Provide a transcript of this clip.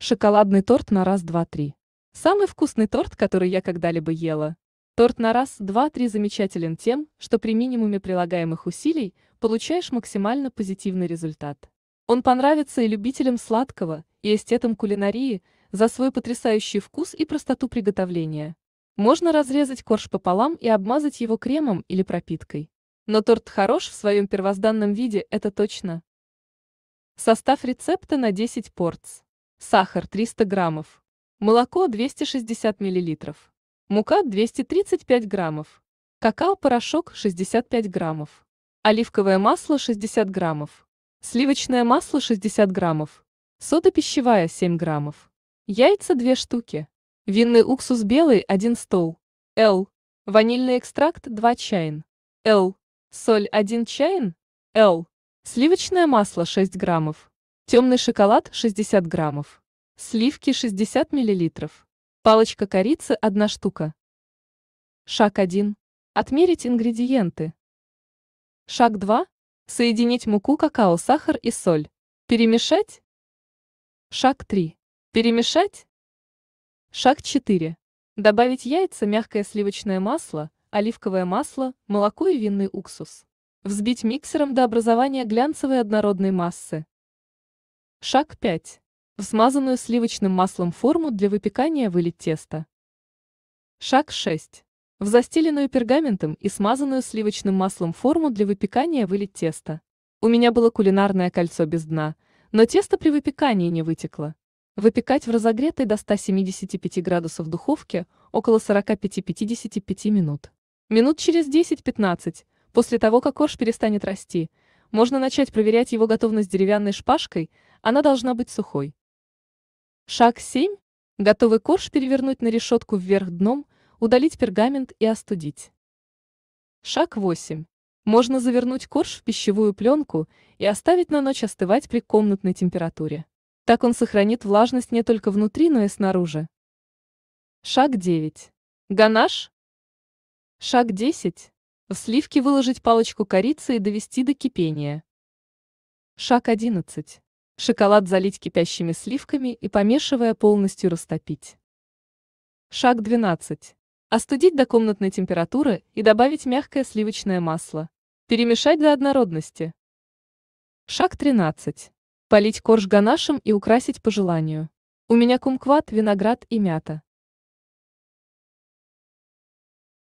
Шоколадный торт на раз, два, три. Самый вкусный торт, который я когда-либо ела. Торт на раз, два, три замечателен тем, что при минимуме прилагаемых усилий получаешь максимально позитивный результат. Он понравится и любителям сладкого, и эстетам кулинарии за свой потрясающий вкус и простоту приготовления. Можно разрезать корж пополам и обмазать его кремом или пропиткой. Но торт хорош в своем первозданном виде, это точно. Состав рецепта на 10 порций сахар 300 граммов, молоко 260 миллилитров, мука 235 граммов, какао-порошок 65 граммов, оливковое масло 60 граммов, сливочное масло 60 граммов, сода пищевая 7 граммов, яйца 2 штуки, винный уксус белый 1 стол, Л, ванильный экстракт 2 чайн, Л, соль 1 чайн, Л, сливочное масло 6 граммов, темный шоколад 60 граммов, сливки 60 миллилитров, палочка корицы 1 штука. Шаг 1. Отмерить ингредиенты. Шаг 2. Соединить муку, какао, сахар и соль. Перемешать. Шаг 3. Перемешать. Шаг 4. Добавить яйца, мягкое сливочное масло, оливковое масло, молоко и винный уксус. Взбить миксером до образования глянцевой однородной массы. Шаг 5. В смазанную сливочным маслом форму для выпекания вылить тесто. Шаг 6. В застеленную пергаментом и смазанную сливочным маслом форму для выпекания вылить тесто. У меня было кулинарное кольцо без дна, но тесто при выпекании не вытекло. Выпекать в разогретой до 175 градусов духовке около 45-55 минут. Минут через 10-15, после того, как корж перестанет расти – можно начать проверять его готовность деревянной шпажкой, она должна быть сухой. Шаг 7. Готовый корж перевернуть на решетку вверх дном, удалить пергамент и остудить. Шаг 8. Можно завернуть корж в пищевую пленку и оставить на ночь остывать при комнатной температуре. Так он сохранит влажность не только внутри, но и снаружи. Шаг 9. Ганаш. Шаг 10. В сливки выложить палочку корицы и довести до кипения. Шаг 11. Шоколад залить кипящими сливками и, помешивая, полностью растопить. Шаг 12. Остудить до комнатной температуры и добавить мягкое сливочное масло. Перемешать до однородности. Шаг 13. Полить корж ганашем и украсить по желанию. У меня кумкват, виноград и мята.